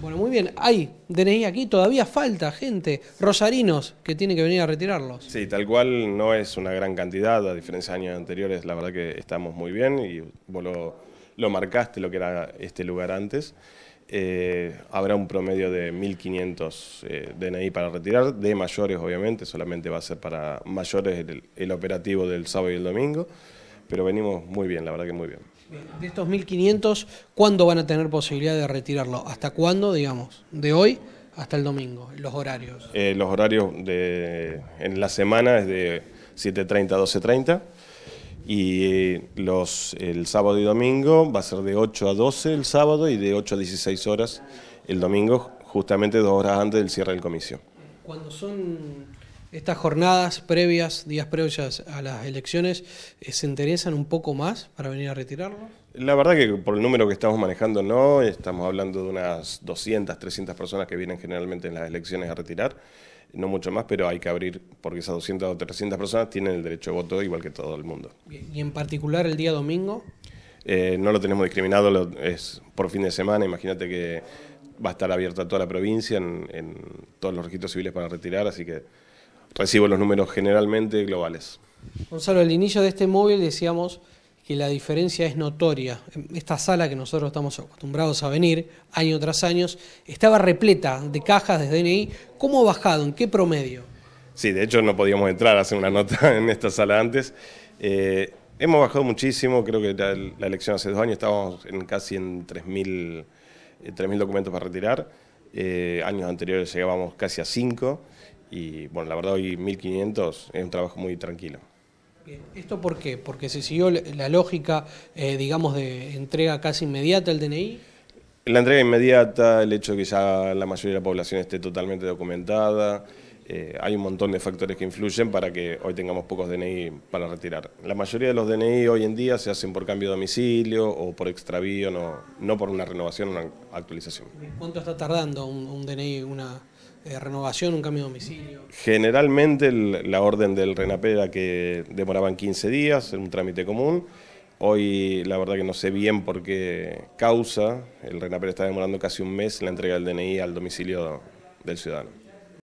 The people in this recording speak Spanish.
Bueno, muy bien. Hay DNI aquí, todavía falta gente, rosarinos, que tienen que venir a retirarlos. Sí, tal cual no es una gran cantidad, a diferencia de años anteriores, la verdad que estamos muy bien y vos lo, marcaste lo que era este lugar antes. Eh, habrá un promedio de 1.500 eh, DNI para retirar, de mayores obviamente, solamente va a ser para mayores el operativo del sábado y el domingo, pero venimos muy bien, la verdad que muy bien. De estos 1.500, ¿cuándo van a tener posibilidad de retirarlo? ¿Hasta cuándo, digamos? ¿De hoy hasta el domingo? ¿Los horarios? Eh, los horarios de, en la semana es de 7.30 a 12.30 y eh, los, el sábado y domingo va a ser de 8 a 12 el sábado y de 8 a 16 horas el domingo, justamente dos horas antes del cierre del comicio. Cuando son estas jornadas previas, días previos a las elecciones, eh, ¿se interesan un poco más para venir a retirarlo? La verdad que por el número que estamos manejando no, estamos hablando de unas 200, 300 personas que vienen generalmente en las elecciones a retirar, no mucho más, pero hay que abrir porque esas 200 o 300 personas tienen el derecho de voto igual que todo el mundo. ¿Y en particular el día domingo? Eh, no lo tenemos discriminado, es por fin de semana, imagínate que va a estar abierta toda la provincia en todos los registros civiles para retirar, así que recibo los números generalmente globales. Gonzalo, al inicio de este móvil decíamos que la diferencia es notoria. Esta sala que nosotros estamos acostumbrados a venir año tras año estaba repleta de cajas de DNI. ¿Cómo ha bajado? ¿En qué promedio? Sí, de hecho no podíamos entrar a hacer una nota en esta sala antes. Eh, hemos bajado muchísimo, creo que la, elección hace dos años estábamos en casi en 3.000 eh, documentos para retirar. Eh, años anteriores llegábamos casi a 5 y bueno, la verdad hoy 1500 es un trabajo muy tranquilo. ¿Esto por qué? Porque se siguió la lógica, eh, digamos, de entrega casi inmediata al DNI. La entrega inmediata, el hecho de que ya la mayoría de la población esté totalmente documentada, eh, hay un montón de factores que influyen para que hoy tengamos pocos DNI para retirar. La mayoría de los DNI hoy en día se hacen por cambio de domicilio o por extravío, no, por una renovación o una actualización. ¿Cuánto está tardando un, DNI, una eh, renovación, un cambio de domicilio? Generalmente la orden del RENAPE era que demoraban 15 días, en un trámite común. Hoy la verdad que no sé bien por qué causa, el RENAPER está demorando casi un mes la entrega del DNI al domicilio del ciudadano.